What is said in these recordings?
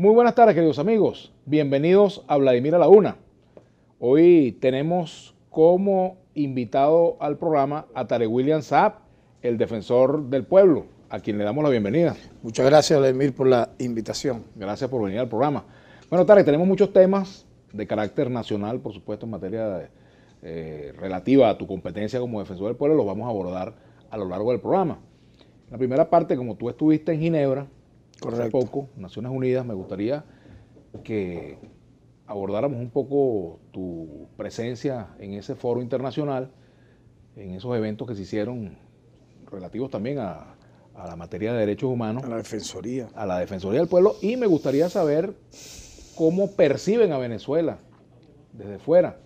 Muy buenas tardes, queridos amigos. Bienvenidos a Vladimir a la Una. Hoy tenemos como invitado al programa a Tare William Saab, el defensor del pueblo, a quien le damos la bienvenida. Muchas gracias, Vladimir, por la invitación. Gracias por venir al programa. Bueno, Tare, tenemos muchos temas de carácter nacional, por supuesto, en materia eh, relativa a tu competencia como defensor del pueblo, los vamos a abordar a lo largo del programa. La primera parte, como tú estuviste en Ginebra, Correcto. poco, Naciones Unidas, me gustaría que abordáramos un poco tu presencia en ese foro internacional, en esos eventos que se hicieron relativos también a, la materia de derechos humanos. A la Defensoría. A la Defensoría del Pueblo. Y me gustaría saber cómo perciben a Venezuela desde fuera.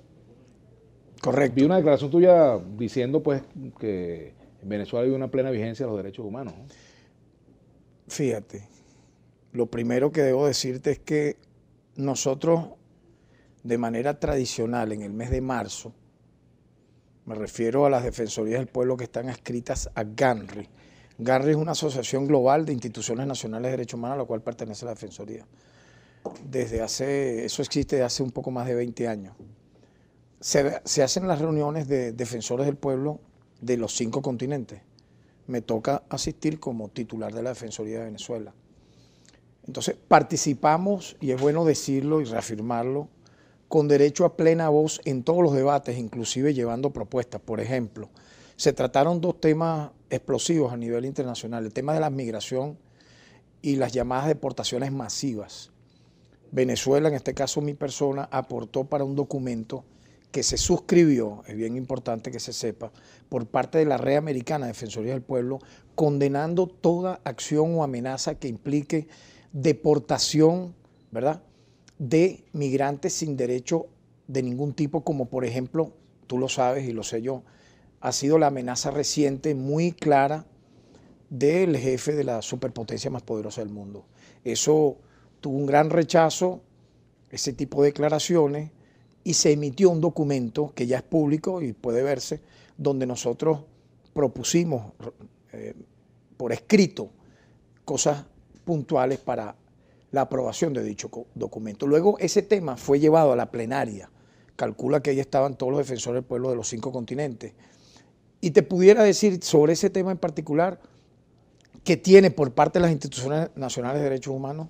Correcto. Vi una declaración tuya diciendo pues que en Venezuela hay una plena vigencia de los derechos humanos. Fíjate, lo primero que debo decirte es que nosotros de manera tradicional en el mes de marzo, me refiero a las Defensorías del Pueblo que están adscritas a GANRI. GANRI es una asociación global de instituciones nacionales de derechos humanos a la cual pertenece la Defensoría. Desde hace, eso existe desde hace un poco más de 20 años. se hacen las reuniones de defensores del pueblo de los cinco continentes. Me toca asistir como titular de la Defensoría de Venezuela. Entonces, participamos, y es bueno decirlo y reafirmarlo, con derecho a plena voz en todos los debates, inclusive llevando propuestas. Por ejemplo, se trataron dos temas explosivos a nivel internacional, el tema de la migración y las llamadas deportaciones masivas. Venezuela, en este caso mi persona, aportó para un documento que se suscribió, es bien importante que se sepa, por parte de la Red Americana Defensoría del Pueblo, condenando toda acción o amenaza que implique deportación, ¿verdad? De migrantes sin derecho de ningún tipo, como por ejemplo, tú lo sabes y lo sé yo, ha sido la amenaza reciente muy clara del jefe de la superpotencia más poderosa del mundo. Eso tuvo un gran rechazo, ese tipo de declaraciones, y se emitió un documento que ya es público y puede verse, donde nosotros propusimos eh, por escrito cosas puntuales para la aprobación de dicho documento. Luego ese tema fue llevado a la plenaria. Calcula que ahí estaban todos los defensores del pueblo de los cinco continentes. Y te pudiera decir sobre ese tema en particular que tiene por parte de las instituciones nacionales de derechos humanos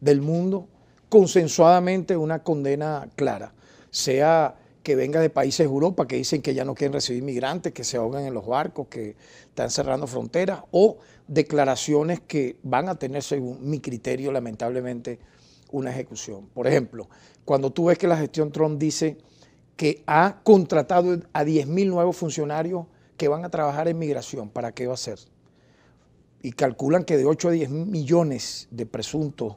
del mundo consensuadamente una condena clara, sea que venga de países de Europa que dicen que ya no quieren recibir migrantes, que se ahogan en los barcos, que están cerrando fronteras, o declaraciones que van a tener, según mi criterio, lamentablemente, una ejecución. Por ejemplo, cuando tú ves que la gestión Trump dice que ha contratado a 10.000 nuevos funcionarios que van a trabajar en migración, ¿para qué va a ser? Y calculan que de 8 a 10 millones de presuntos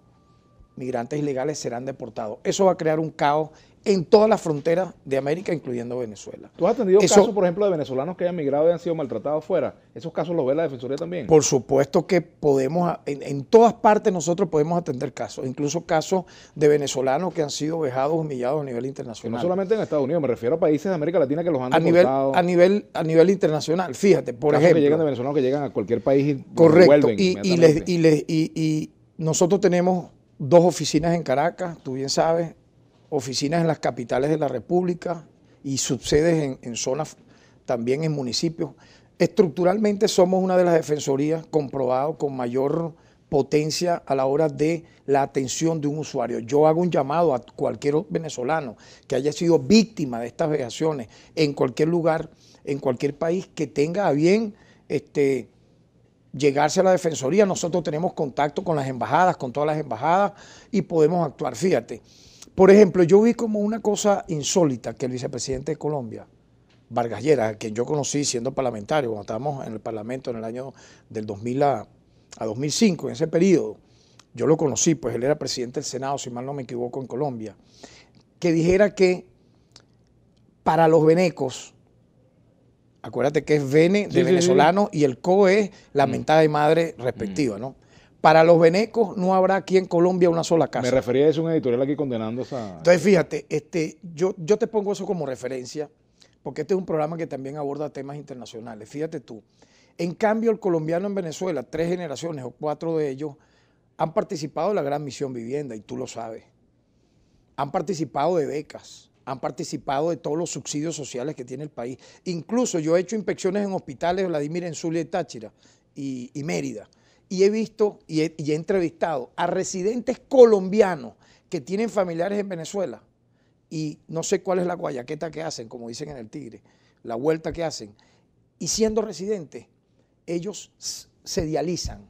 migrantes ilegales serán deportados. Eso va a crear un caos en todas las fronteras de América, incluyendo Venezuela. ¿Tú has atendido casos, por ejemplo, de venezolanos que hayan migrado y han sido maltratados fuera? ¿Esos casos los ve la Defensoría también? Por supuesto que podemos, en, todas partes nosotros podemos atender casos, incluso casos de venezolanos que han sido vejados, humillados a nivel internacional. Y no solamente en Estados Unidos, me refiero a países de América Latina que los han a a nivel A nivel internacional, fíjate, por casos ejemplo. que llegan de venezolanos que llegan a cualquier país y correcto, y, y, y nosotros tenemos dos oficinas en Caracas, tú bien sabes, oficinas en las capitales de la República y subsedes en, zonas también en municipios. Estructuralmente somos una de las defensorías comprobado con mayor potencia a la hora de la atención de un usuario. Yo hago un llamado a cualquier venezolano que haya sido víctima de estas vejaciones en cualquier lugar, en cualquier país, que tenga a bien este, llegarse a la Defensoría. Nosotros tenemos contacto con las embajadas, con todas las embajadas y podemos actuar. Fíjate, por ejemplo, yo vi como una cosa insólita que el vicepresidente de Colombia, Vargas Lleras, a quien yo conocí siendo parlamentario, cuando estábamos en el Parlamento en el año del 2000 a, 2005, en ese periodo, yo lo conocí, pues él era presidente del Senado, si mal no me equivoco, en Colombia, que dijera que para los venecos, acuérdate que es Vene de venezolano y el CO es la mm. mentada de madre respectiva, mm. ¿no? Para los venecos no habrá aquí en Colombia una sola casa. Me refería a eso un editorial aquí condenando esa. Entonces, fíjate, este, yo, yo te pongo eso como referencia, porque este es un programa que también aborda temas internacionales. Fíjate tú. En cambio, el colombiano en Venezuela, tres generaciones o cuatro de ellos, han participado de la gran misión vivienda, y tú lo sabes. Han participado de becas, han participado de todos los subsidios sociales que tiene el país. Incluso yo he hecho inspecciones en hospitales, Vladimir, en Zulia y Táchira y Mérida y he visto y he, entrevistado a residentes colombianos que tienen familiares en Venezuela y no sé cuál es la guayaqueta que hacen, como dicen en el Tigre, la vuelta que hacen. Y siendo residentes, ellos se dializan,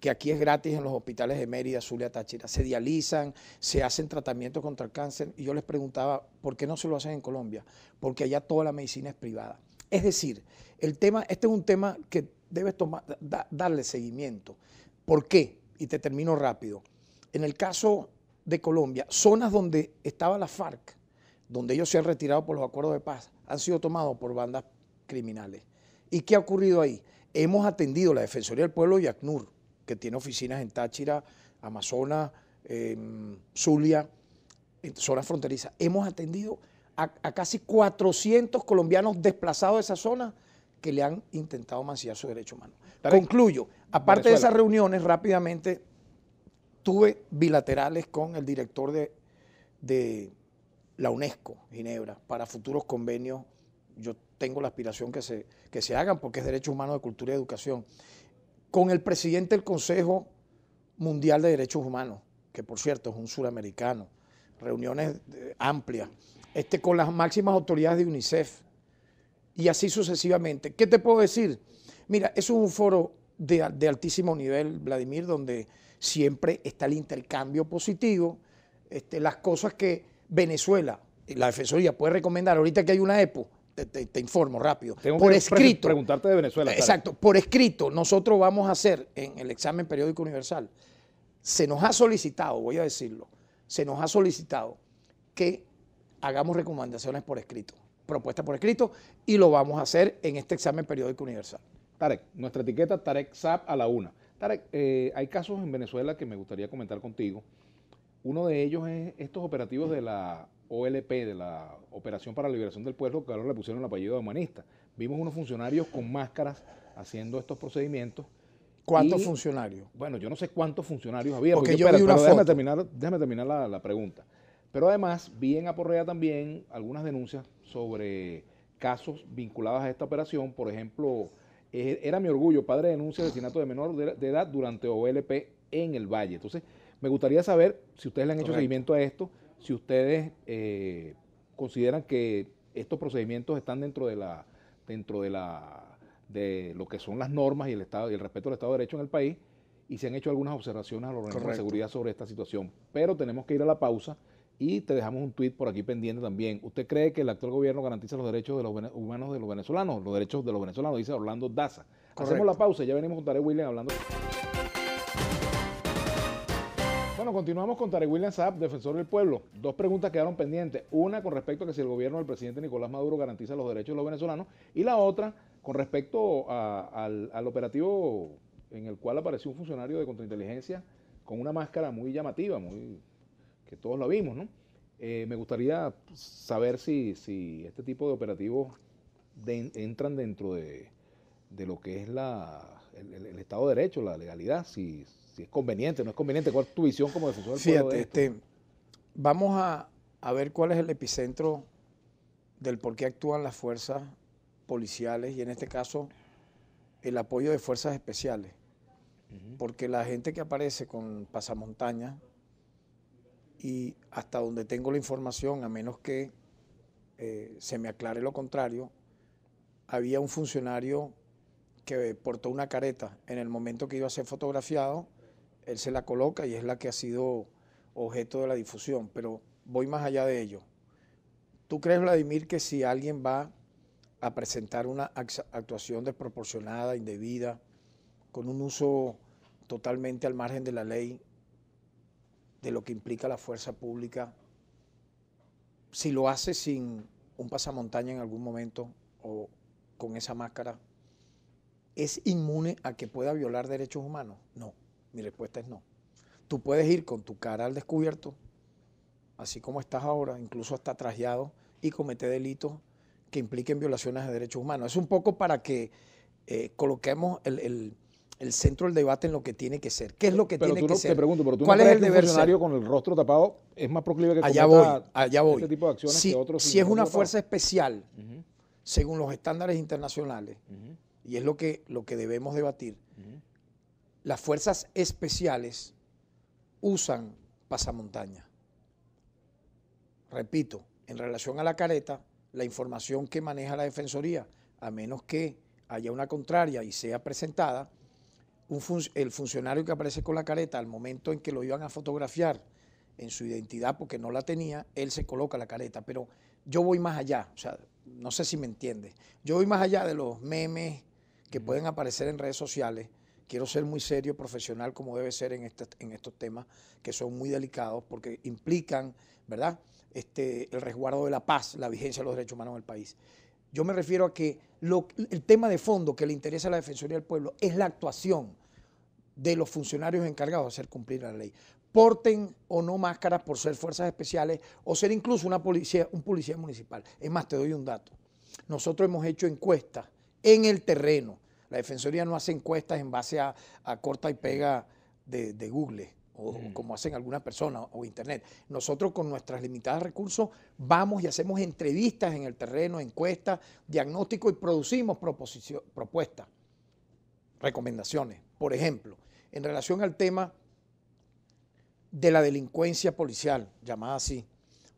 que aquí es gratis en los hospitales de Mérida, Zulia, Táchira. Se dializan, se hacen tratamientos contra el cáncer. Y yo les preguntaba, ¿por qué no se lo hacen en Colombia? Porque allá toda la medicina es privada. Es decir, el tema, este es un tema que debes darle seguimiento. ¿Por qué? Y te termino rápido. En el caso de Colombia, zonas donde estaba la FARC, donde ellos se han retirado por los acuerdos de paz, han sido tomados por bandas criminales. ¿Y qué ha ocurrido ahí? Hemos atendido la Defensoría del Pueblo y ACNUR, que tiene oficinas en Táchira, Amazonas, em, Zulia, en zonas fronterizas. Hemos atendido a, a, casi 400 colombianos desplazados de esa zona que le han intentado mancillar su derecho humano. Concluyo, aparte de esas reuniones, rápidamente tuve bilaterales con el director de, la UNESCO, Ginebra, para futuros convenios. Yo tengo la aspiración que se, que se hagan porque es derecho humano de cultura y educación. Con el presidente del Consejo Mundial de Derechos Humanos, que por cierto es un suramericano, reuniones eh, amplias, este, con las máximas autoridades de UNICEF, y así sucesivamente. ¿Qué te puedo decir? Mira, es un foro de, altísimo nivel, Vladimir, donde siempre está el intercambio positivo, este, las cosas que Venezuela, eh, la Defensoría puede recomendar, ahorita que hay una EPO, te, informo rápido, Tengo por escrito, preguntarte de Venezuela. Exacto, por escrito, nosotros vamos a hacer en el examen periódico universal, se nos ha solicitado, voy a decirlo, se nos ha solicitado que hagamos recomendaciones por escrito propuesta por escrito y lo vamos a hacer en este examen periódico universal. Tarek, nuestra etiqueta Tarek SAP a la una. Tarek, eh, hay casos en Venezuela que me gustaría comentar contigo. Uno de ellos es estos operativos de la OLP, de la Operación para la Liberación del Pueblo, que ahora le pusieron el apellido de humanista. Vimos unos funcionarios con máscaras haciendo estos procedimientos. ¿Cuántos funcionarios? Bueno, yo no sé cuántos funcionarios había, porque, yo Déjame terminar, déjame terminar la pregunta. Pero además vi en Aporrea también algunas denuncias sobre casos vinculados a esta operación. Por ejemplo, eh, era mi orgullo, padre denuncia de asesinato de menor de edad durante OLP en el Valle. Entonces, me gustaría saber si ustedes le han hecho seguimiento a esto, si ustedes eh, consideran que estos procedimientos están dentro de la dentro de la de lo que son las normas y el estado y el respeto al Estado de Derecho en el país y si han hecho algunas observaciones a los organismos de seguridad sobre esta situación. Pero tenemos que ir a la pausa. Y te dejamos un tuit por aquí pendiente también. ¿Usted cree que el actual gobierno garantiza los derechos de los humanos de los venezolanos? Los derechos de los venezolanos, dice Orlando Daza. Hacemos la pausa, ya venimos con Tarek William hablando. Bueno, continuamos con Tarek William Saab, defensor del pueblo. Dos preguntas quedaron pendientes. Una con respecto a que si el gobierno del presidente Nicolás Maduro garantiza los derechos de los venezolanos. Y la otra con respecto al, al operativo en el cual apareció un funcionario de contrainteligencia con una máscara muy llamativa, muy que todos lo vimos, ¿no? Eh, me gustaría saber si, este tipo de operativos entran dentro de, lo que es el, Estado de Derecho, la legalidad, si, es conveniente, no es conveniente. ¿Cuál es tu visión como defensor del Fíjate, este, vamos a, ver cuál es el epicentro del por qué actúan las fuerzas policiales y en este caso el apoyo de fuerzas especiales. Porque la gente que aparece con pasamontañas y hasta donde tengo la información, a menos que eh, se me aclare lo contrario, había un funcionario que portó una careta en el momento que iba a ser fotografiado, él se la coloca y es la que ha sido objeto de la difusión, pero voy más allá de ello. ¿Tú crees, Vladimir, que si alguien va a presentar una actuación desproporcionada, indebida, con un uso totalmente al margen de la ley, de lo que implica la fuerza pública, si lo hace sin un pasamontaña en algún momento o con esa máscara, ¿es inmune a que pueda violar derechos humanos? No, mi respuesta es no. Tú puedes ir con tu cara al descubierto, así como estás ahora, incluso hasta trajeado, y cometer delitos que impliquen violaciones de derechos humanos. Es un poco para que eh, coloquemos el, el centro del debate en lo que tiene que ser. ¿Qué es lo que tiene que ser? Te pregunto, pero tú ¿Cuál no es el deber funcionario con el rostro tapado es más proclive que allá voy, allá voy. este tipo de acciones que otros Si es una fuerza especial, según los estándares internacionales, y es lo que, lo que debemos debatir, las fuerzas especiales usan pasamontaña. Repito, en relación a la careta, la información que maneja la Defensoría, a menos que haya una contraria y sea presentada, el funcionario que aparece con la careta, al momento en que lo iban a fotografiar en su identidad porque no la tenía, él se coloca la careta. Pero yo voy más allá, o sea, no sé si me entiende. Yo voy más allá de los memes que pueden aparecer en redes sociales. Quiero ser muy serio, profesional, como debe ser en, este, en estos temas que son muy delicados porque implican, ¿verdad?, este, el resguardo de la paz, la vigencia de los derechos humanos en el país. Yo me refiero a que lo, el tema de fondo que le interesa a la Defensoría del Pueblo es la actuación de los funcionarios encargados de hacer cumplir la ley. Porten o no máscaras por ser fuerzas especiales o ser incluso una policía, un policía municipal. Es más, te doy un dato. Nosotros hemos hecho encuestas en el terreno. La Defensoría no hace encuestas en base a, corta y pega de, Google o, mm. como hacen algunas personas o internet. Nosotros con nuestras limitadas recursos vamos y hacemos entrevistas en el terreno, encuestas, diagnóstico y producimos propuestas, recomendaciones. Por ejemplo, en relación al tema de la delincuencia policial, llamada así,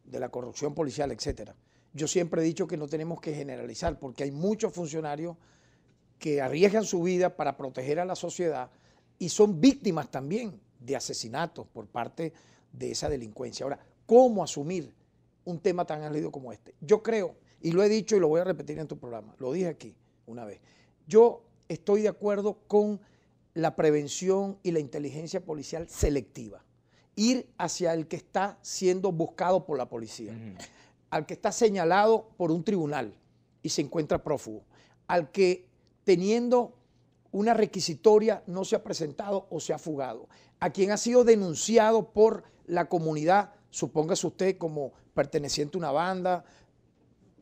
de la corrupción policial, etcétera. Yo siempre he dicho que no tenemos que generalizar porque hay muchos funcionarios que arriesgan su vida para proteger a la sociedad y son víctimas también de asesinatos por parte de esa delincuencia. Ahora, ¿cómo asumir un tema tan árido como este? Yo creo, y lo he dicho y lo voy a repetir en tu programa, lo dije aquí una vez, yo estoy de acuerdo con la prevención y la inteligencia policial selectiva. Ir hacia el que está siendo buscado por la policía, al que está señalado por un tribunal y se encuentra prófugo, al que teniendo una requisitoria no se ha presentado o se ha fugado, a quien ha sido denunciado por la comunidad, supóngase usted como perteneciente a una banda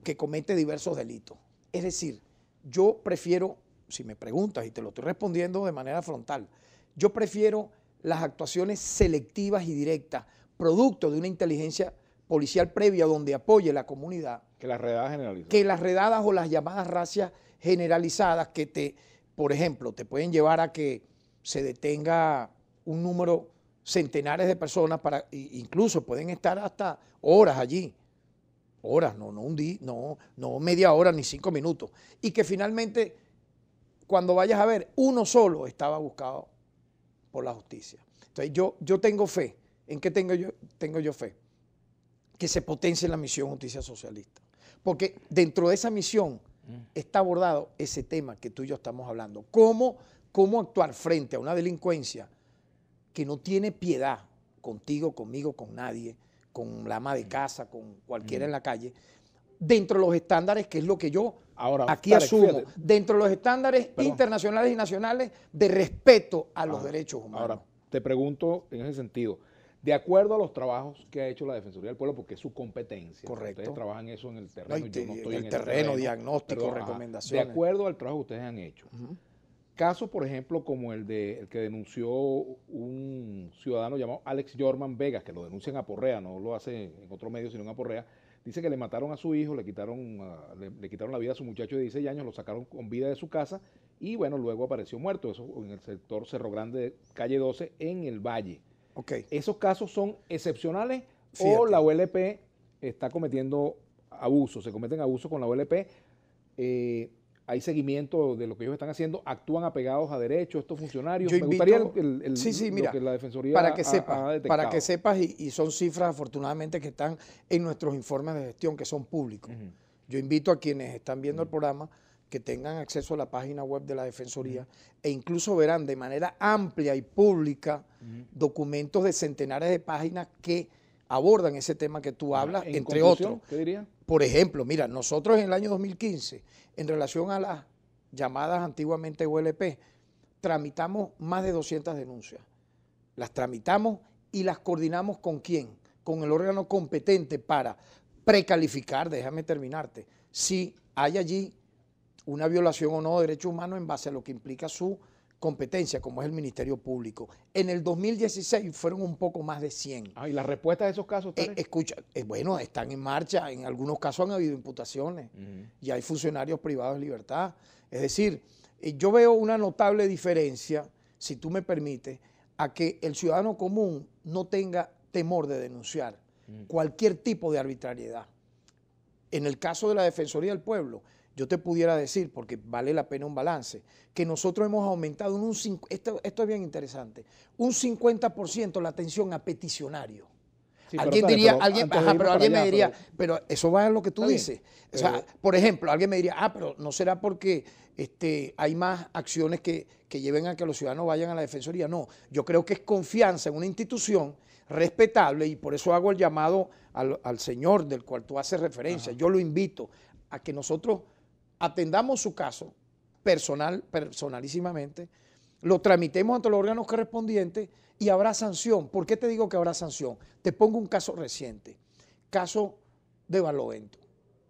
que comete diversos delitos. Es decir, yo prefiero si me preguntas y te lo estoy respondiendo de manera frontal, yo prefiero las actuaciones selectivas y directas, producto de una inteligencia policial previa donde apoye la comunidad. Que las redadas generalizadas. Que las redadas o las llamadas racias generalizadas que te, por ejemplo, te pueden llevar a que se detenga un número centenares de personas para incluso pueden estar hasta horas allí horas no no un día no no media hora ni cinco minutos y que finalmente cuando vayas a ver, uno solo estaba buscado por la justicia. Entonces yo, yo tengo fe. ¿En qué tengo yo, tengo yo fe? Que se potencie la misión justicia socialista. Porque dentro de esa misión mm. está abordado ese tema que tú y yo estamos hablando. ¿Cómo, cómo actuar frente a una delincuencia que no tiene piedad contigo, conmigo, con nadie, con la ama de mm. casa, con cualquiera mm. en la calle, dentro de los estándares que es lo que yo Ahora, aquí asumo, dentro de los estándares internacionales y nacionales de respeto a los derechos humanos. Ahora, te pregunto en ese sentido, de acuerdo a los trabajos que ha hecho la Defensoría del Pueblo, porque es su competencia. Correcto. Ustedes trabajan eso en el terreno. y yo no estoy el en terreno, terreno, diagnóstico, recomendaciones. de acuerdo al trabajo que ustedes han hecho. Casos, por ejemplo, como el, de, el que denunció un ciudadano llamado Alex Jorman Vegas, que lo denuncian a Porrea, no lo hace en otro medio, sino en porrea, Dice que le mataron a su hijo, le quitaron, ah, le, quitaron la vida a su muchacho de 16 años, lo sacaron con vida de su casa y bueno, luego apareció muerto. Eso en el sector Cerro Grande, calle 12, en el Valle. Okay. ¿Esos casos son excepcionales o la OLP está cometiendo abuso? Se cometen abusos con la OLP. Eh, hay seguimiento de lo que ellos están haciendo, actúan apegados a derecho estos funcionarios. Me gustaría el, sí, sí, la Defensoría para que sepa, Para que sepas, y, son cifras afortunadamente que están en nuestros informes de gestión, que son públicos. Yo invito a quienes están viendo el programa que tengan acceso a la página web de la Defensoría e incluso verán de manera amplia y pública documentos de centenares de páginas que abordan ese tema que tú hablas, entre otros. ¿Qué dirían? Por ejemplo, mira, nosotros en el año 2015, en relación a las llamadas antiguamente ULP, tramitamos más de 200 denuncias. Las tramitamos y las coordinamos con quién? Con el órgano competente para precalificar, déjame terminarte, si hay allí una violación o no de derechos humanos en base a lo que implica su competencia, como es el Ministerio Público. En el 2016 fueron un poco más de 100. Ah, ¿y la respuesta de esos casos? Eh, escucha, eh, bueno, están en marcha. En algunos casos han habido imputaciones y hay funcionarios privados de libertad. Es decir, eh, yo veo una notable diferencia, si tú me permites, a que el ciudadano común no tenga temor de denunciar mm. cualquier tipo de arbitrariedad. En el caso de la Defensoría del Pueblo, yo te pudiera decir, porque vale la pena un balance, que nosotros hemos aumentado un, un esto, esto, es bien interesante, un 50% la atención a peticionarios. alguien diría, me diría, pero, eso va a lo que tú dices. Eh. por ejemplo, alguien me diría, ah, pero no será porque este, hay más acciones que, lleven a que los ciudadanos vayan a la defensoría. No, yo creo que es confianza en una institución respetable y por eso hago el llamado al, señor del cual tú haces referencia. Yo lo invito a que nosotros atendamos su caso personal, personalísimamente, lo tramitemos ante los órganos correspondientes y habrá sanción. ¿Por qué te digo que habrá sanción? Te pongo un caso reciente, caso de Barlovento.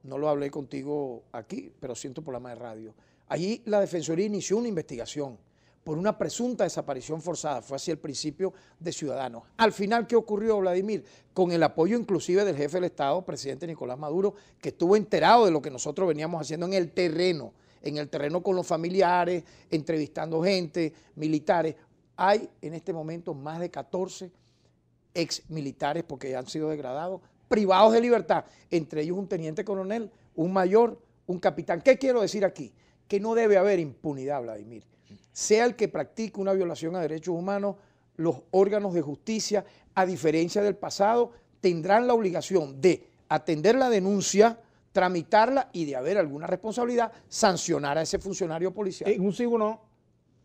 No lo hablé contigo aquí, pero siento por la de radio. Allí la Defensoría inició una investigación por una presunta desaparición forzada. Fue así el principio de Ciudadanos. Al final, ¿qué ocurrió, Vladimir? Con el apoyo inclusive del jefe del Estado, presidente Nicolás Maduro, que estuvo enterado de lo que nosotros veníamos haciendo en el terreno, en el terreno con los familiares, entrevistando gente, militares. Hay en este momento más de 14 ex militares, porque ya han sido degradados, privados de libertad, entre ellos un teniente coronel, un mayor, un capitán. ¿Qué quiero decir aquí? Que no debe haber impunidad, Vladimir sea el que practique una violación a derechos humanos, los órganos de justicia, a diferencia del pasado, tendrán la obligación de atender la denuncia, tramitarla y de haber alguna responsabilidad, sancionar a ese funcionario policial. un sí no,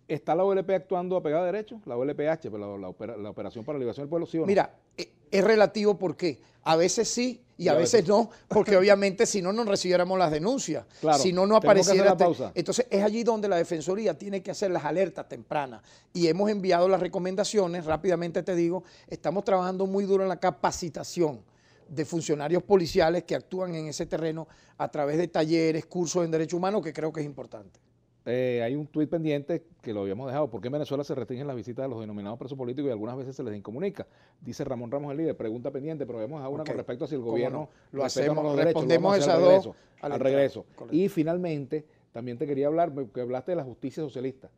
¿Está la OLP actuando a pegada derecho? La OLPH, la, Operación para la Liberación del Pueblo, ¿sí Mira, e, es relativo porque a veces sí y a, veces, no, porque obviamente si no, nos recibiéramos las denuncias. si no, no apareciera. Entonces, es allí donde la Defensoría tiene que hacer las alertas tempranas. Y hemos enviado las recomendaciones, rápidamente te digo, estamos trabajando muy duro en la capacitación de funcionarios policiales que actúan en ese terreno a través de talleres, cursos en derechos humanos, que creo que es importante. Eh, hay un tuit pendiente que lo habíamos dejado. ¿Por qué en Venezuela se restringen las visitas a los denominados presos políticos y algunas veces se les incomunica? Dice Ramón Ramos el líder. Pregunta pendiente, pero vemos a una con respecto a si el gobierno lo hacemos, respondemos a al regreso. Dos, al, regreso. Y finalmente, también te quería hablar, porque hablaste de la justicia socialista.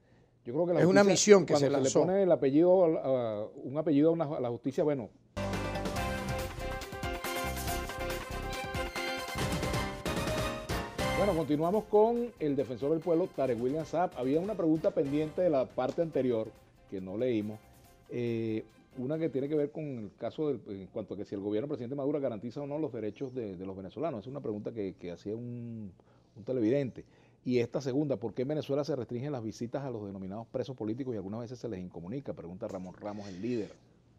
Yo creo que la es una misión que se lanzó. le pone el apellido, un apellido a la justicia, bueno, Bueno, continuamos con el defensor del pueblo, Tarek William Saab. Había una pregunta pendiente de la parte anterior que no leímos. Eh, una que tiene que ver con el caso en cuanto a que si el gobierno presidente Maduro garantiza o no los derechos de, los venezolanos. Es una pregunta que, hacía un, un, televidente. Y esta segunda, ¿por qué en Venezuela se restringen las visitas a los denominados presos políticos y algunas veces se les incomunica? Pregunta Ramón Ramos, el líder.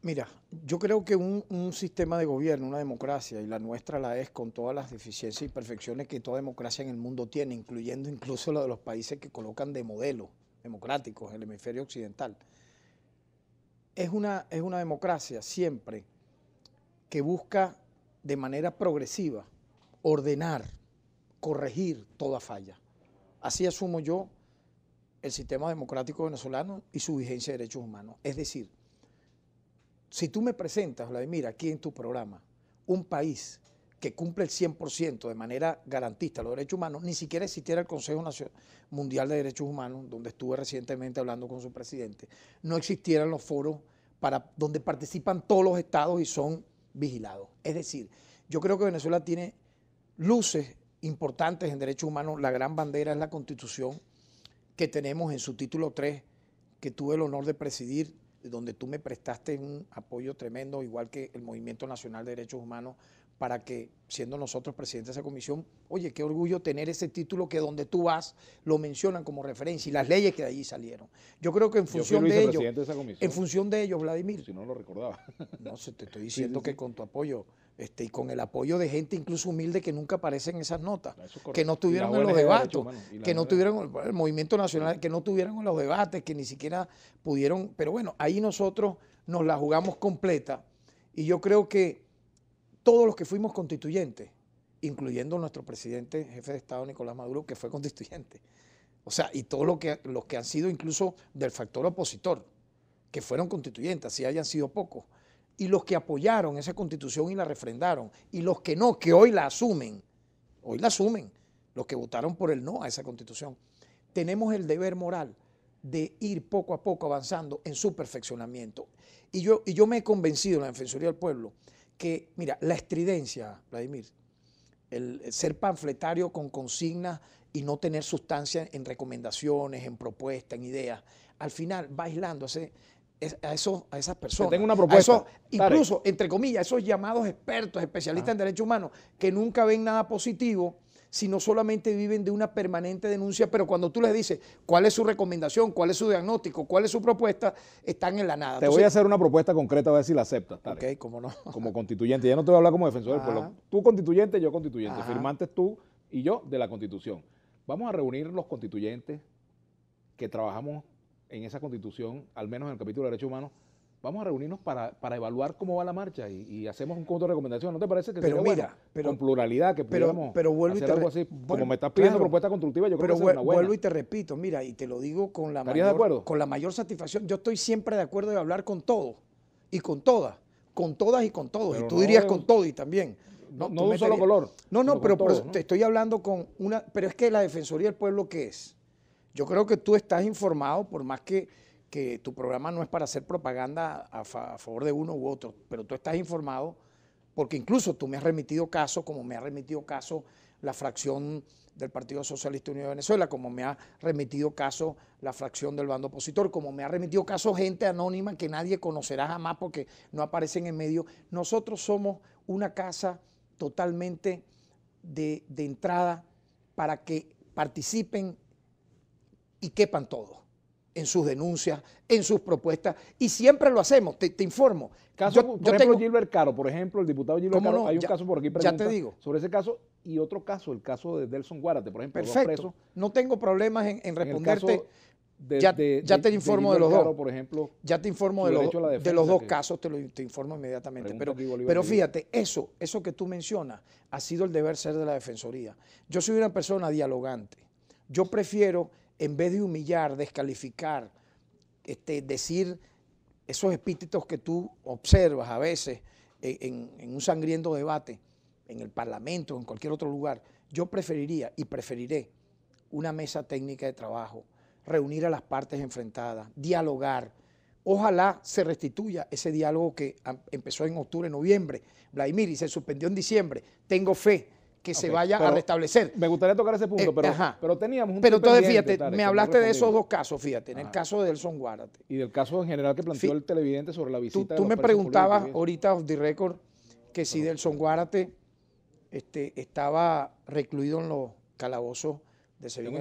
Mira, yo creo que un, sistema de gobierno, una democracia, y la nuestra la es con todas las deficiencias y perfecciones que toda democracia en el mundo tiene, incluyendo incluso la de los países que colocan de modelo en el hemisferio occidental. Es una, es una democracia siempre que busca de manera progresiva ordenar, corregir toda falla. Así asumo yo el sistema democrático venezolano y su vigencia de derechos humanos. Es decir, si tú me presentas, Vladimir, aquí en tu programa, un país que cumple el 100% de manera garantista los derechos humanos, ni siquiera existiera el Consejo Nacional Mundial de Derechos Humanos, donde estuve recientemente hablando con su presidente, no existieran los foros para, donde participan todos los estados y son vigilados. Es decir, yo creo que Venezuela tiene luces importantes en derechos humanos, la gran bandera es la constitución que tenemos en su título 3, que tuve el honor de presidir, donde tú me prestaste un apoyo tremendo, igual que el Movimiento Nacional de Derechos Humanos, para que, siendo nosotros presidentes de esa comisión, oye, qué orgullo tener ese título que donde tú vas lo mencionan como referencia y las leyes que de allí salieron. Yo creo que en función de ellos, en función de ellos, Vladimir. Si no lo recordaba. No, se te estoy diciendo que con tu apoyo este, y con el apoyo de gente incluso humilde que nunca aparece en esas notas, que no estuvieron en los debates, que no tuvieron el Movimiento Nacional, que no tuvieron en los debates, que ni siquiera pudieron, pero bueno, ahí nosotros nos la jugamos completa y yo creo que todos los que fuimos constituyentes, incluyendo nuestro presidente, jefe de Estado Nicolás Maduro, que fue constituyente, o sea, y todos los que, los que han sido incluso del factor opositor, que fueron constituyentes, así hayan sido pocos y los que apoyaron esa constitución y la refrendaron, y los que no, que hoy la asumen, hoy la asumen, los que votaron por el no a esa constitución, tenemos el deber moral de ir poco a poco avanzando en su perfeccionamiento. Y yo, y yo me he convencido en la Defensoría del Pueblo que, mira, la estridencia, Vladimir, el, ser panfletario con consignas y no tener sustancia en recomendaciones, en propuestas, en ideas, al final va aislando a, a esas personas. una propuesta. incluso, entre comillas, esos llamados expertos, especialistas ah. en derechos humanos, que nunca ven nada positivo, sino solamente viven de una permanente denuncia, pero cuando tú les dices cuál es su recomendación, cuál es su diagnóstico, cuál es su propuesta, están en la nada. Te voy a hacer una propuesta concreta a ver si la aceptas. Ok, como no. Como constituyente, ya no te voy a hablar como defensor del pueblo. Ah. Tú constituyente, yo constituyente, firmantes tú y yo de la constitución. Vamos a reunir los constituyentes que trabajamos en esa constitución, al menos en el capítulo de derechos humanos, vamos a reunirnos para, evaluar cómo va la marcha y, hacemos un conjunto de recomendaciones. ¿No te parece que pero sería con pluralidad que pero, algo así? Como me estás pidiendo propuesta constructiva, yo creo que es una buena. vuelvo y te repito, mira, y te lo digo con la, mayor, con la mayor satisfacción. Yo estoy siempre de acuerdo de hablar con todo y con todas, con todas y con todos. y tú dirías con todo y también. No, solo color. No, no, pero, te estoy hablando con una... Pero es que la Defensoría del Pueblo, ¿qué es? Yo creo que tú estás informado, por más que, que tu programa no es para hacer propaganda a, favor de uno u otro, pero tú estás informado porque incluso tú me has remitido caso, como me ha remitido caso la fracción del Partido Socialista Unido de Venezuela, como me ha remitido caso la fracción del bando opositor, como me ha remitido caso gente anónima que nadie conocerá jamás porque no aparecen en medio. Nosotros somos una casa totalmente de, de entrada para que participen y quepan todos en sus denuncias, en sus propuestas, y siempre lo hacemos, te, informo. Caso, yo, por Gilbert Caro, por ejemplo, el diputado Gilbert Caro, hay un caso por aquí ya te digo. sobre ese caso, y otro caso, el caso de Delson Guárate, por ejemplo, Perfecto. No tengo problemas en, responderte. ya, te informo de, los dos. Por ejemplo, ya te informo de los, de los dos casos, te, lo, informo inmediatamente. Pero, pero fíjate, eso, eso que tú mencionas ha sido el deber ser de la Defensoría. Yo soy una persona dialogante. Yo prefiero en vez de humillar, descalificar, este, decir esos espíritus que tú observas a veces en, un sangriento debate, en el Parlamento, en cualquier otro lugar, yo preferiría y preferiré una mesa técnica de trabajo, reunir a las partes enfrentadas, dialogar. Ojalá se restituya ese diálogo que empezó en octubre, noviembre, Vladimir, y se suspendió en diciembre. Tengo fe que se vaya a restablecer. Me gustaría tocar ese punto, eh, pero, pero teníamos un Pero entonces, fíjate, me hablaste de esos dos casos, fíjate, en el caso de Elson Guárate. Y del caso en general que planteó el televidente sobre la visita. Tú, me preguntabas ahorita, off the record, que si Elson Delson Guárate este, estaba recluido en los calabozos de Sevilla.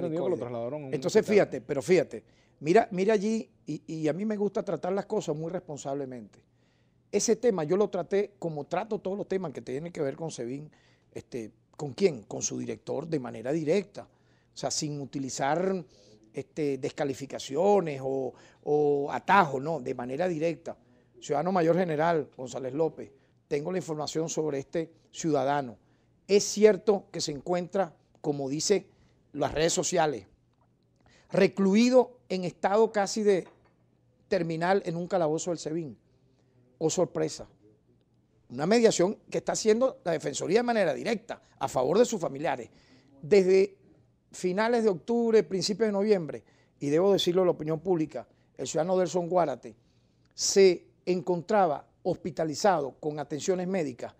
Entonces, fíjate, pero fíjate, mira, mira allí, y, a mí me gusta tratar las cosas muy responsablemente. Ese tema yo lo traté como trato todos los temas que tienen que ver con Sevin, este, ¿Con quién? Con su director de manera directa. O sea, sin utilizar este, descalificaciones o, atajos, no, de manera directa. Ciudadano Mayor General González López, tengo la información sobre este ciudadano. Es cierto que se encuentra, como dicen las redes sociales, recluido en estado casi de terminal en un calabozo del SEBIN. O oh, sorpresa, una mediación que está haciendo la Defensoría de manera directa, a favor de sus familiares. Desde finales de octubre, principios de noviembre, y debo decirlo a la opinión pública, el ciudadano Delson Guárate se encontraba hospitalizado con atenciones médicas,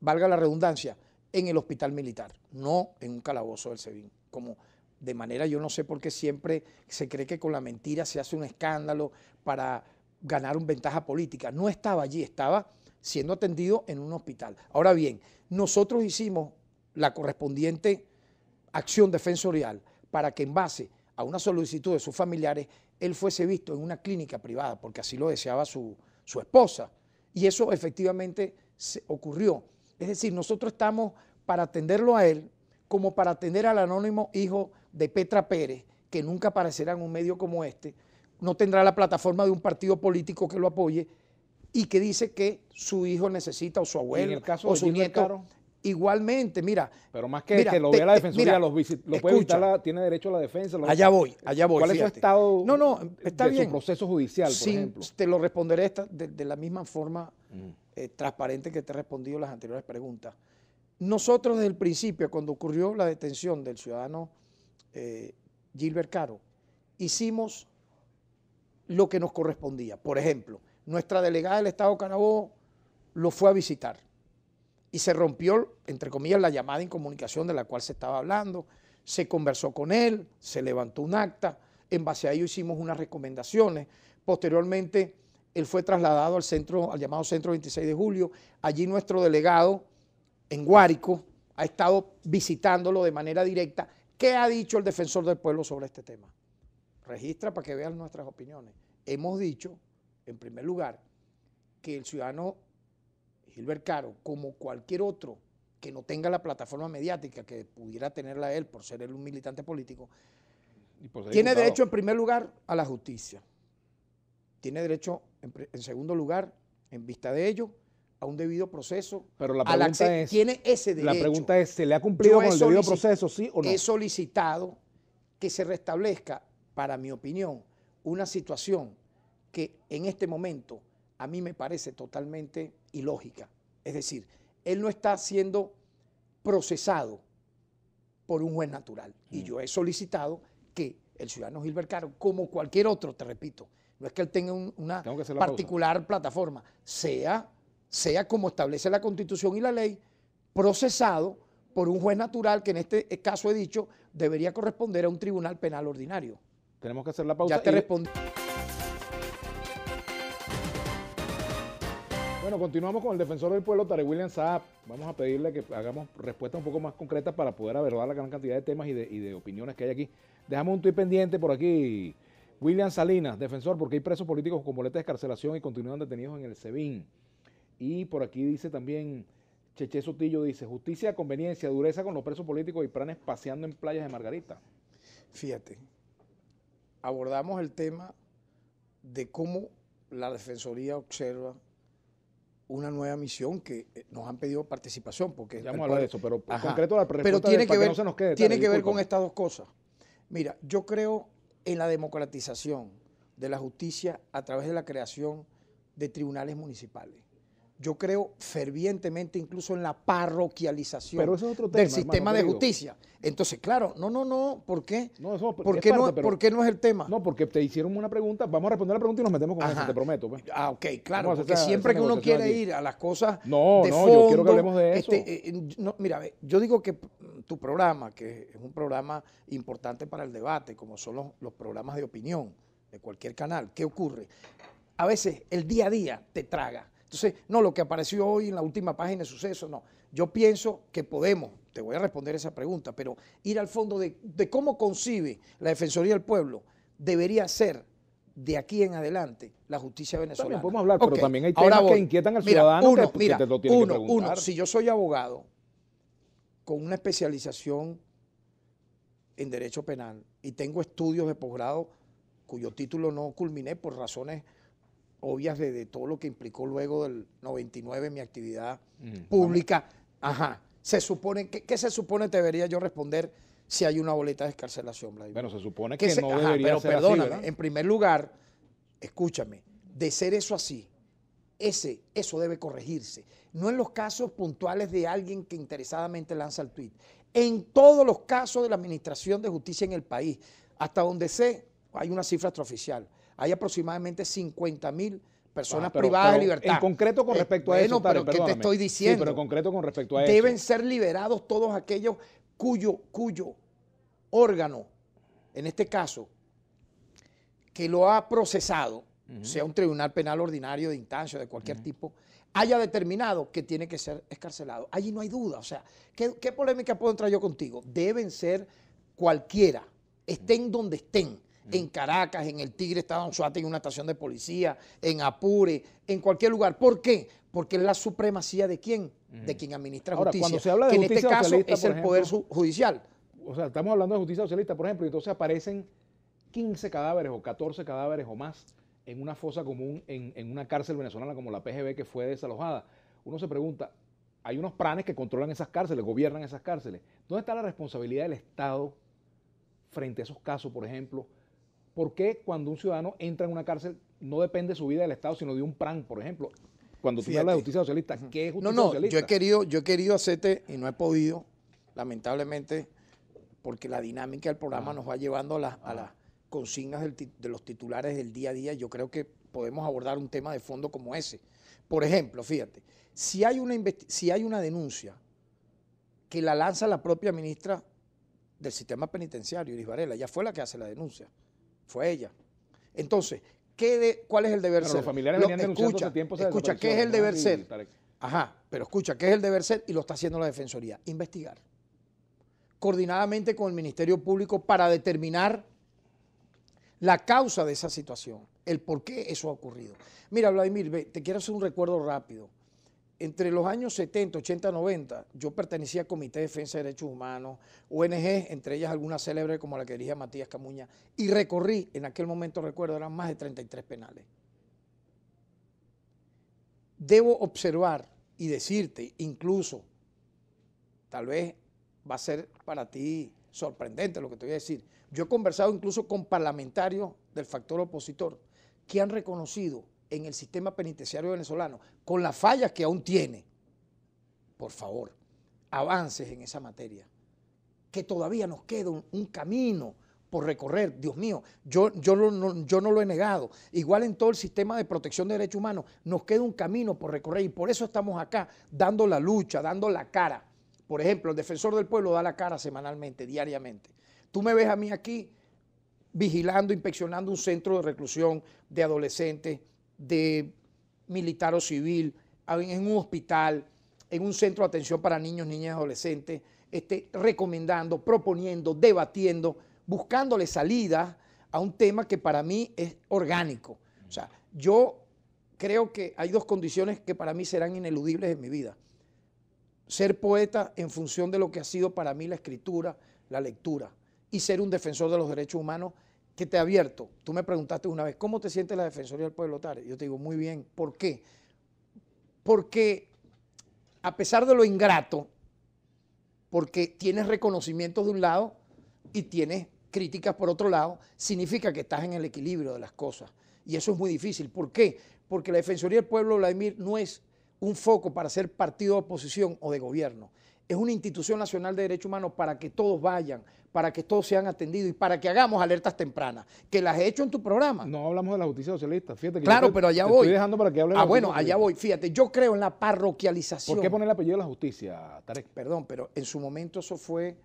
valga la redundancia, en el hospital militar, no en un calabozo del SEBIN. Como de manera, yo no sé por qué siempre se cree que con la mentira se hace un escándalo para ganar una ventaja política. No estaba allí, estaba siendo atendido en un hospital. Ahora bien, nosotros hicimos la correspondiente acción defensorial para que en base a una solicitud de sus familiares, él fuese visto en una clínica privada, porque así lo deseaba su, esposa. Y eso efectivamente ocurrió. Es decir, nosotros estamos para atenderlo a él como para atender al anónimo hijo de Petra Pérez, que nunca aparecerá en un medio como este, no tendrá la plataforma de un partido político que lo apoye, y que dice que su hijo necesita o su abuelo o su nieto. igualmente, mira. Pero más que lo vea la defensoría, lo puede evitar tiene derecho a la defensa. allá voy, allá voy. ¿Cuál es su estado no, no, está de bien. su proceso judicial, por Te lo responderé esta, de, la misma forma mm. eh, transparente que te he respondido las anteriores preguntas. Nosotros desde el principio, cuando ocurrió la detención del ciudadano eh, Gilbert Caro, hicimos lo que nos correspondía. Por ejemplo, nuestra delegada del Estado Canabó lo fue a visitar y se rompió, entre comillas, la llamada incomunicación comunicación de la cual se estaba hablando, se conversó con él, se levantó un acta, en base a ello hicimos unas recomendaciones, posteriormente él fue trasladado al centro, al llamado Centro 26 de Julio, allí nuestro delegado en Guárico ha estado visitándolo de manera directa, ¿qué ha dicho el defensor del pueblo sobre este tema? Registra para que vean nuestras opiniones. Hemos dicho en primer lugar, que el ciudadano Gilbert Caro, como cualquier otro que no tenga la plataforma mediática que pudiera tenerla él por ser él un militante político, tiene derecho en primer lugar a la justicia. Tiene derecho en, segundo lugar, en vista de ello, a un debido proceso. Pero la pregunta es, tiene ese La pregunta es, ¿se le ha cumplido con el debido proceso, sí o no? He solicitado que se restablezca, para mi opinión, una situación en este momento a mí me parece totalmente ilógica. Es decir, él no está siendo procesado por un juez natural. Y mm. yo he solicitado que el ciudadano Gilbert Caro, como cualquier otro, te repito, no es que él tenga una particular plataforma, sea, sea como establece la constitución y la ley, procesado por un juez natural que en este caso he dicho debería corresponder a un tribunal penal ordinario. Tenemos que hacer la pausa. Ya te respondí. Bueno, continuamos con el defensor del pueblo, Tarek William Saab. Vamos a pedirle que hagamos respuestas un poco más concretas para poder abordar la gran cantidad de temas y de, opiniones que hay aquí. Dejamos un tuit pendiente por aquí. William Salinas, defensor, porque hay presos políticos con boletas de escarcelación y continúan detenidos en el SEBIN. Y por aquí dice también Cheche Sotillo, dice, justicia conveniencia, dureza con los presos políticos y planes paseando en playas de Margarita. Fíjate, abordamos el tema de cómo la Defensoría observa una nueva misión que eh, nos han pedido participación. Porque ya vamos a de eso, pero en concreto la Pero tiene que ver, tiene que ver con estas dos cosas. Mira, yo creo en la democratización de la justicia a través de la creación de tribunales municipales yo creo fervientemente incluso en la parroquialización del sistema de justicia. Entonces, claro, no, no, no, ¿por qué? No, eso ¿Por, qué no no es el tema? No, porque te hicieron una pregunta, vamos a responder la pregunta y nos metemos con eso, te prometo. Pues. Ah, ok, claro, porque siempre que uno quiere ir a las cosas No, no, yo quiero que hablemos de este, eso. Eh, eh, mira, yo digo que tu programa, que es un programa importante para el debate, como son los, los programas de opinión de cualquier canal, ¿qué ocurre? A veces el día a día te traga entonces, no, lo que apareció hoy en la última página de suceso, no. Yo pienso que podemos, te voy a responder esa pregunta, pero ir al fondo de, cómo concibe la Defensoría del Pueblo debería ser de aquí en adelante la justicia venezolana. podemos hablar, pero también hay temas que inquietan al ciudadano uno, si yo soy abogado con una especialización en derecho penal y tengo estudios de posgrado cuyo título no culminé por razones obvias de, todo lo que implicó luego del 99 mi actividad mm, pública. Ajá. Se supone, ¿qué, se supone debería yo responder si hay una boleta de escarcelación, Vladimir? Bueno, se supone que, no debería pero ser perdóname, así, en primer lugar, escúchame, de ser eso así, ese, eso debe corregirse. No en los casos puntuales de alguien que interesadamente lanza el tweet, En todos los casos de la Administración de Justicia en el país, hasta donde sé, hay una cifra extraoficial hay aproximadamente 50 mil personas ah, privadas de libertad. En concreto con respecto a eso. pero ¿qué te estoy diciendo? Sí, pero en concreto con respecto a Deben Deben ser liberados todos aquellos cuyo, cuyo órgano, en este caso, que lo ha procesado, sea un tribunal penal ordinario de instancia de cualquier tipo, haya determinado que tiene que ser escarcelado. Allí no hay duda. O sea, ¿qué, qué polémica puedo entrar yo contigo? Deben ser cualquiera, estén donde estén en Caracas, en el Tigre, está Don Suárez en una estación de policía, en Apure, en cualquier lugar. ¿Por qué? Porque es la supremacía de quién, de quien administra Ahora, justicia. Cuando se habla de justicia en este caso es el poder judicial. O sea, estamos hablando de justicia socialista, por ejemplo, y entonces aparecen 15 cadáveres o 14 cadáveres o más en una fosa común en, una cárcel venezolana como la PGB que fue desalojada. Uno se pregunta, hay unos planes que controlan esas cárceles, gobiernan esas cárceles. ¿Dónde está la responsabilidad del Estado frente a esos casos, por ejemplo, ¿por qué cuando un ciudadano entra en una cárcel no depende su vida del Estado, sino de un PRAN, por ejemplo? Cuando tú hablas de justicia socialista, ¿qué es justicia no, no, Yo he, querido, yo he querido hacerte, y no he podido, lamentablemente, porque la dinámica del programa nos va llevando a, las consignas de los titulares del día a día. Yo creo que podemos abordar un tema de fondo como ese. Por ejemplo, fíjate, si hay una, si hay una denuncia que la lanza la propia ministra del sistema penitenciario, Iris Varela, ella fue la que hace la denuncia. Fue ella. Entonces, ¿qué ¿cuál es el deber ser? Los familiares lo, venían escucha, tiempo escucha, ¿qué es el deber ser? Ajá, pero escucha, ¿qué es el deber ser? Y lo está haciendo la Defensoría. Investigar. Coordinadamente con el Ministerio Público para determinar la causa de esa situación, el por qué eso ha ocurrido. Mira, Vladimir, te quiero hacer un recuerdo rápido entre los años 70, 80, 90, yo pertenecía a Comité de Defensa de Derechos Humanos, ONG, entre ellas algunas célebres como la que dirige Matías Camuña, y recorrí, en aquel momento recuerdo, eran más de 33 penales. Debo observar y decirte, incluso, tal vez va a ser para ti sorprendente lo que te voy a decir, yo he conversado incluso con parlamentarios del factor opositor que han reconocido en el sistema penitenciario venezolano, con las fallas que aún tiene, por favor, avances en esa materia, que todavía nos queda un, camino por recorrer, Dios mío, yo, yo, yo no lo he negado, igual en todo el sistema de protección de derechos humanos, nos queda un camino por recorrer y por eso estamos acá dando la lucha, dando la cara. Por ejemplo, el defensor del pueblo da la cara semanalmente, diariamente. Tú me ves a mí aquí vigilando, inspeccionando un centro de reclusión de adolescentes de militar o civil, en un hospital, en un centro de atención para niños, niñas y adolescentes, esté recomendando, proponiendo, debatiendo, buscándole salida a un tema que para mí es orgánico. O sea, yo creo que hay dos condiciones que para mí serán ineludibles en mi vida. Ser poeta en función de lo que ha sido para mí la escritura, la lectura, y ser un defensor de los derechos humanos que te abierto. tú me preguntaste una vez, ¿cómo te siente la Defensoría del Pueblo Tare? Yo te digo, muy bien, ¿por qué? Porque a pesar de lo ingrato, porque tienes reconocimientos de un lado y tienes críticas por otro lado, significa que estás en el equilibrio de las cosas. Y eso es muy difícil. ¿Por qué? Porque la Defensoría del Pueblo, Vladimir, no es un foco para ser partido de oposición o de gobierno es una institución nacional de derechos humanos para que todos vayan, para que todos sean atendidos y para que hagamos alertas tempranas, que las he hecho en tu programa. No hablamos de la justicia socialista, fíjate. Que claro, pero allá voy. Estoy dejando para que hablemos. Ah, bueno, allá voy. Fíjate, yo creo en la parroquialización. ¿Por qué poner el apellido de la justicia, Tarek? Perdón, pero en su momento eso fue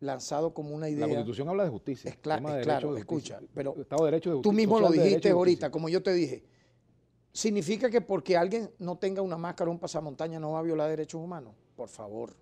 lanzado como una idea. La Constitución habla de justicia. Es, claro, escucha, pero Derecho de tú mismo lo dijiste ahorita, como yo te dije. Significa que porque alguien no tenga una máscara o un pasamontaña no va a violar derechos humanos. Por favor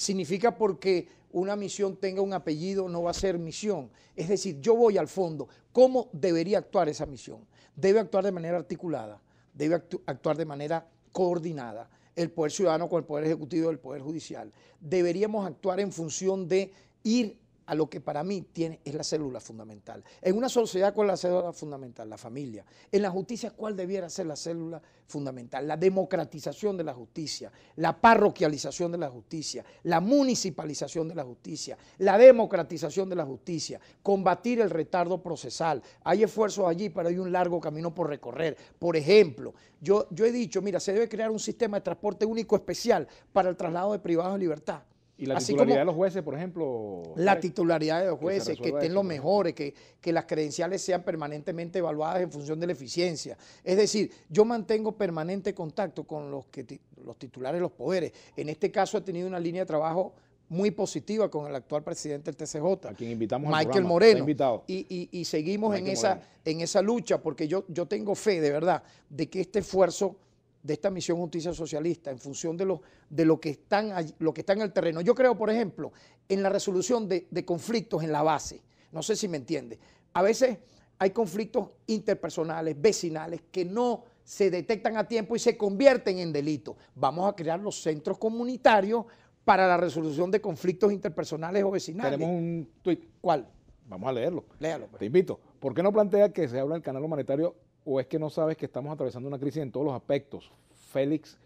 significa porque una misión tenga un apellido no va a ser misión. Es decir, yo voy al fondo. ¿Cómo debería actuar esa misión? Debe actuar de manera articulada, debe actuar de manera coordinada. El poder ciudadano con el poder ejecutivo, el poder judicial. Deberíamos actuar en función de ir a lo que para mí tiene, es la célula fundamental. En una sociedad, ¿cuál la célula fundamental? La familia. En la justicia, ¿cuál debiera ser la célula fundamental? La democratización de la justicia, la parroquialización de la justicia, la municipalización de la justicia, la democratización de la justicia, combatir el retardo procesal. Hay esfuerzos allí, pero hay un largo camino por recorrer. Por ejemplo, yo, yo he dicho, mira, se debe crear un sistema de transporte único especial para el traslado de privados de libertad. Y la titularidad de los jueces, por ejemplo. La titularidad de los jueces, que, estén los mejores, que, que, las credenciales sean permanentemente evaluadas en función de la eficiencia. Es decir, yo mantengo permanente contacto con los, que, los titulares de los poderes. En este caso he tenido una línea de trabajo muy positiva con el actual presidente del TCJ, a quien invitamos Michael Moreno. Y, y, seguimos en esa, en esa lucha, porque yo, yo tengo fe, de verdad, de que este esfuerzo de esta misión justicia socialista en función de lo, de lo, que, están, lo que está en el terreno. Yo creo, por ejemplo, en la resolución de, conflictos en la base. No sé si me entiende. A veces hay conflictos interpersonales, vecinales, que no se detectan a tiempo y se convierten en delitos. Vamos a crear los centros comunitarios para la resolución de conflictos interpersonales o vecinales. Tenemos un tuit. ¿Cuál? Vamos a leerlo. Léalo. Pues. Te invito. ¿Por qué no plantea que se abra el canal humanitario o es que no sabes que estamos atravesando una crisis en todos los aspectos. Félix.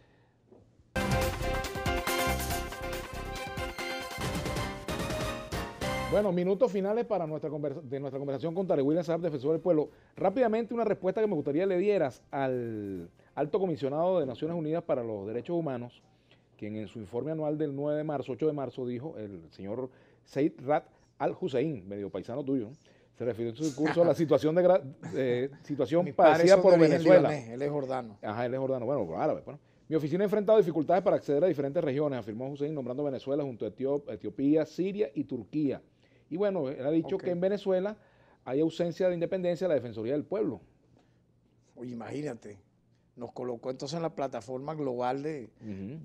Bueno, minutos finales para nuestra de nuestra conversación con Tarek William defensor del pueblo. Rápidamente una respuesta que me gustaría le dieras al alto comisionado de Naciones Unidas para los Derechos Humanos, quien en su informe anual del 9 de marzo, 8 de marzo, dijo el señor Said Rat al-Hussein, medio paisano tuyo, se refirió en su discurso a la situación, de, eh, situación padecida por Venezuela. él es jordano. Ajá, él es jordano. Bueno, pues, árabe, bueno. Pues, Mi oficina ha enfrentado dificultades para acceder a diferentes regiones, afirmó Hussein, nombrando Venezuela junto a Etiopía, Siria y Turquía. Y bueno, él ha dicho que en Venezuela hay ausencia de independencia de la Defensoría del Pueblo. Oye, imagínate, nos colocó entonces en la plataforma global de,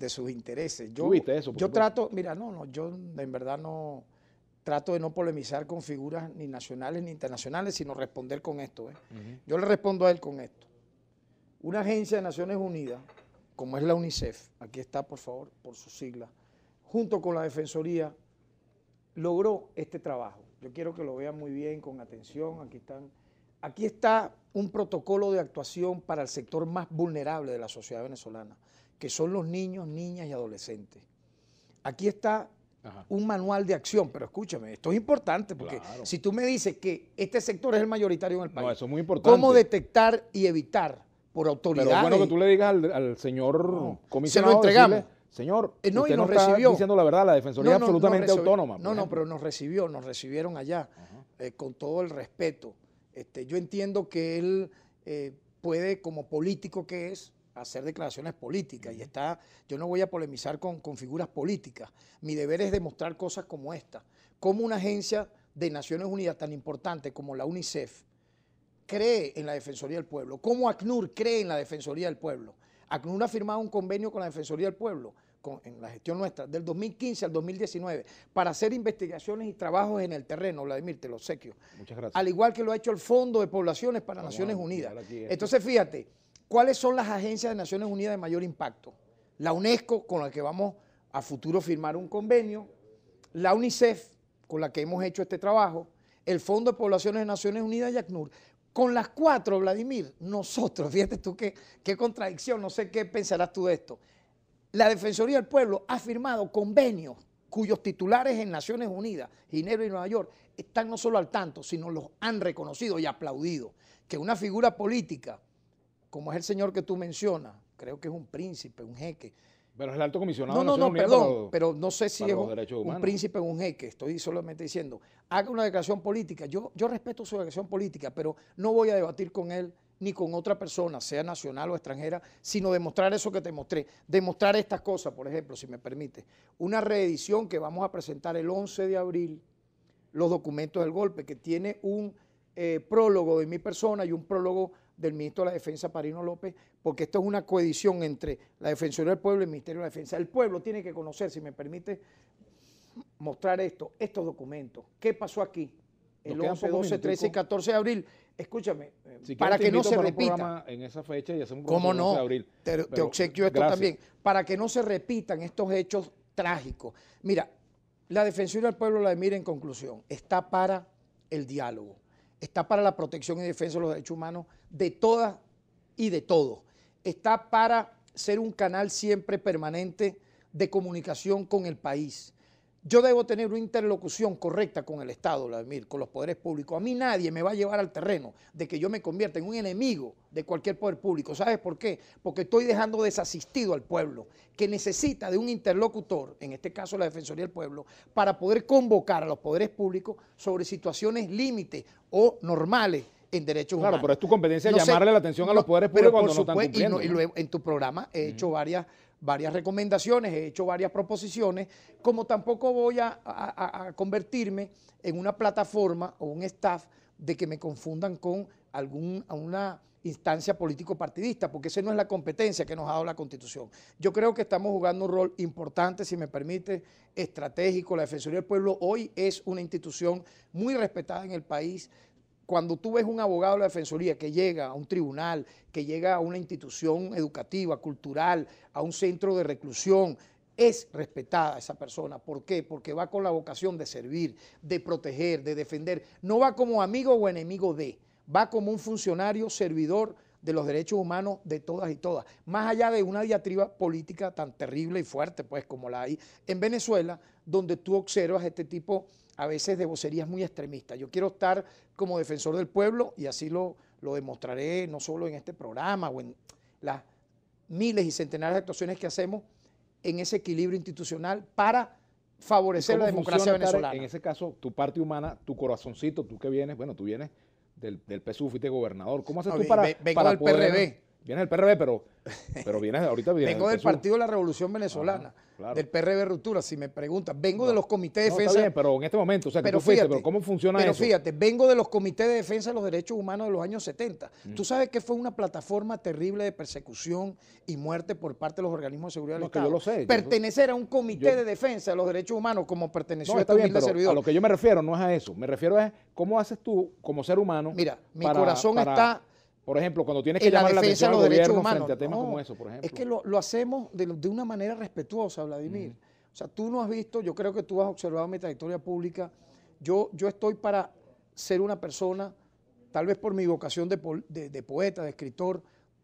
sus intereses. Yo, eso? Yo trato, mira, no, no, yo en verdad no trato de no polemizar con figuras ni nacionales ni internacionales, sino responder con esto. ¿eh? Yo le respondo a él con esto. Una agencia de Naciones Unidas, como es la UNICEF, aquí está por favor, por su sigla, junto con la Defensoría, logró este trabajo. Yo quiero que lo vean muy bien, con atención, aquí están. Aquí está un protocolo de actuación para el sector más vulnerable de la sociedad venezolana, que son los niños, niñas y adolescentes. Aquí está un manual de acción. Pero escúchame, esto es importante porque si tú me dices que este sector es el mayoritario en el país, muy importante. ¿cómo detectar y evitar por autoridad Pero bueno que tú le digas al, señor Comisario. comisionado. Se lo entregamos. señor, eh, no, y recibió. diciendo la verdad, la Defensoría es absolutamente autónoma. Pues. No, no, pero nos recibió, nos recibieron allá eh, con todo el respeto. Este, yo entiendo que él eh, puede, como político que es, hacer declaraciones políticas y está, yo no voy a polemizar con, figuras políticas. Mi deber es demostrar cosas como esta, cómo una agencia de Naciones Unidas tan importante como la UNICEF cree en la Defensoría del Pueblo, cómo ACNUR cree en la Defensoría del Pueblo. ACNUR ha firmado un convenio con la Defensoría del Pueblo en la gestión nuestra del 2015 al 2019 para hacer investigaciones y trabajos en el terreno, Vladimir, te lo obsequio. Muchas gracias. Al igual que lo ha hecho el Fondo de Poblaciones para Naciones Unidas. Entonces, fíjate ¿Cuáles son las agencias de Naciones Unidas de mayor impacto? La UNESCO, con la que vamos a futuro firmar un convenio, la UNICEF, con la que hemos hecho este trabajo, el Fondo de Poblaciones de Naciones Unidas y ACNUR. Con las cuatro, Vladimir, nosotros, fíjate tú qué, qué contradicción, no sé qué pensarás tú de esto. La Defensoría del Pueblo ha firmado convenios cuyos titulares en Naciones Unidas, Ginebra y Nueva York, están no solo al tanto, sino los han reconocido y aplaudido. Que una figura política como es el señor que tú mencionas, creo que es un príncipe, un jeque. Pero es el alto comisionado. No, no, no, perdón, pero no sé si es un, príncipe o un jeque, estoy solamente diciendo, haga una declaración política. Yo, yo respeto su declaración política, pero no voy a debatir con él ni con otra persona, sea nacional o extranjera, sino demostrar eso que te mostré. Demostrar estas cosas, por ejemplo, si me permite. Una reedición que vamos a presentar el 11 de abril, los documentos del golpe, que tiene un eh, prólogo de mi persona y un prólogo del ministro de la Defensa, Parino López, porque esto es una coedición entre la Defensoría del Pueblo y el Ministerio de la Defensa. El pueblo tiene que conocer, si me permite mostrar esto, estos documentos. ¿Qué pasó aquí? El 11, 12, 13 y 14 de abril. Escúchame, eh, para que no se repita. En ¿Cómo no? Te, obsequio esto también. Para que no se repitan estos hechos trágicos. Mira, la Defensoría del Pueblo, la de Mira, en conclusión, está para el diálogo está para la protección y defensa de los derechos humanos de todas y de todos. Está para ser un canal siempre permanente de comunicación con el país. Yo debo tener una interlocución correcta con el Estado, Vladimir, con los poderes públicos. A mí nadie me va a llevar al terreno de que yo me convierta en un enemigo de cualquier poder público. ¿Sabes por qué? Porque estoy dejando desasistido al pueblo, que necesita de un interlocutor, en este caso la Defensoría del Pueblo, para poder convocar a los poderes públicos sobre situaciones límite o normales en derechos humanos. Claro, pero es tu competencia llamarle la atención a los poderes públicos cuando no están cumpliendo. Y, luego en tu programa he hecho varias varias recomendaciones, he hecho varias proposiciones, como tampoco voy a, convertirme en una plataforma o un staff de que me confundan con alguna instancia político-partidista, porque esa no es la competencia que nos ha dado la Constitución. Yo creo que estamos jugando un rol importante, si me permite, estratégico. La Defensoría del Pueblo hoy es una institución muy respetada en el país, cuando tú ves un abogado de la Defensoría que llega a un tribunal, que llega a una institución educativa, cultural, a un centro de reclusión, es respetada esa persona. ¿Por qué? Porque va con la vocación de servir, de proteger, de defender. No va como amigo o enemigo de, va como un funcionario servidor de los derechos humanos de todas y todas. Más allá de una diatriba política tan terrible y fuerte, pues como la hay en Venezuela, donde tú observas este tipo a veces de vocerías muy extremistas. Yo quiero estar como defensor del pueblo y así lo, lo demostraré no solo en este programa o en las miles y centenares de actuaciones que hacemos en ese equilibrio institucional para favorecer la democracia venezolana. En ese caso, tu parte humana, tu corazoncito, tú que vienes, bueno, tú vienes del, del y fuiste gobernador. ¿Cómo haces tú para, para PRD vienes del PRB, pero, pero vienes ahorita. bien. vengo del, Partido de la Revolución Venezolana, del PRB Ruptura, si me preguntas. Vengo de los comités de defensa. pero en este momento, o sea, que tú fuiste, pero ¿cómo funciona eso? Pero fíjate, vengo de los comités de defensa de los derechos humanos de los años 70. Mm. Tú sabes que fue una plataforma terrible de persecución y muerte por parte de los organismos de seguridad del Estado. Que yo lo sé. Pertenecer a un comité de defensa de los derechos humanos como perteneció a este bien, pero servidor. A lo que yo me refiero no es a eso. Me refiero a cómo haces tú, como ser humano. Mira, mi corazón está por ejemplo, cuando tienes que llamar la, atención al humanos, frente a temas como eso, por ejemplo. Es que lo, hacemos de, una manera respetuosa, Vladimir. O sea, tú no has visto, yo creo que tú has observado mi trayectoria pública. Yo, yo estoy para ser una persona, tal vez por mi vocación de poeta, de escritor,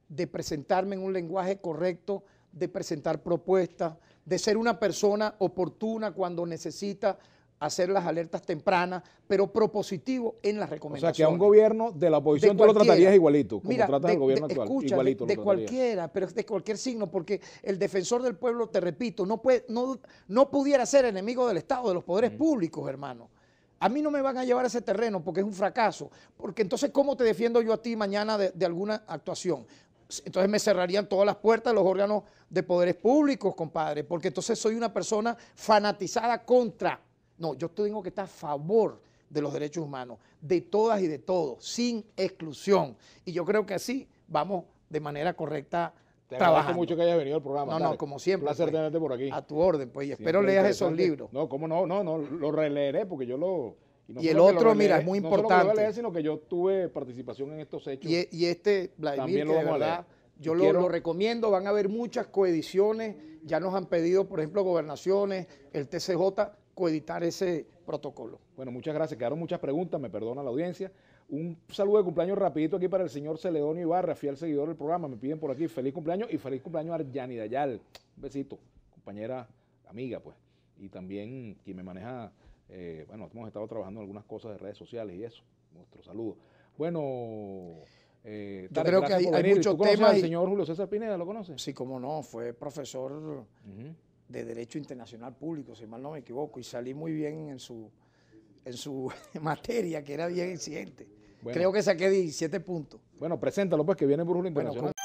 de presentarme en un lenguaje correcto, de presentar propuestas, de ser una persona oportuna cuando necesita hacer las alertas tempranas, pero propositivo en las recomendaciones. O sea, que a un gobierno de la oposición tú lo tratarías igualito, como tratas de, al gobierno actual, escucha, igualito de, cualquiera, pero de cualquier signo, porque el defensor del pueblo, te repito, no, puede, no, no pudiera ser enemigo del Estado, de los poderes mm. públicos, hermano. A mí no me van a llevar a ese terreno porque es un fracaso, porque entonces ¿cómo te defiendo yo a ti mañana de, de alguna actuación? entonces me cerrarían todas las puertas de los órganos de poderes públicos, compadre, porque entonces soy una persona fanatizada contra no, yo tengo que estar a favor de los derechos humanos, de todas y de todos, sin exclusión. Y yo creo que así vamos de manera correcta. Te mucho que haya venido al programa. No, no, como siempre. Un placer pues, tenerte por aquí. A tu orden, pues, y espero leas esos libros. No, cómo no, no, no, lo releeré porque yo lo... Y, el otro, mira, es muy importante. No lo leer, sino que yo tuve participación en estos hechos. Y, e, este, Vladimir, verdad, yo lo, lo, recomiendo, van a haber muchas coediciones, ya nos han pedido, por ejemplo, gobernaciones, el TCJ, coeditar ese protocolo. Bueno, muchas gracias. Quedaron muchas preguntas, me perdona la audiencia. Un saludo de cumpleaños rapidito aquí para el señor Celedonio Ibarra, fiel seguidor del programa. Me piden por aquí feliz cumpleaños y feliz cumpleaños a Arjani Dayal. Un besito, compañera, amiga, pues. Y también quien me maneja, eh, bueno, hemos estado trabajando en algunas cosas de redes sociales y eso. Nuestro saludo. Bueno... Eh, creo que hay, hay muchos temas. ¿El señor Julio César Pineda lo conoce? Sí, cómo no, fue profesor de Derecho Internacional Público, si mal no me equivoco, y salí muy bien en su, en su materia, que era bien exigente. Creo que saqué 17 puntos. Bueno, preséntalo pues, que viene por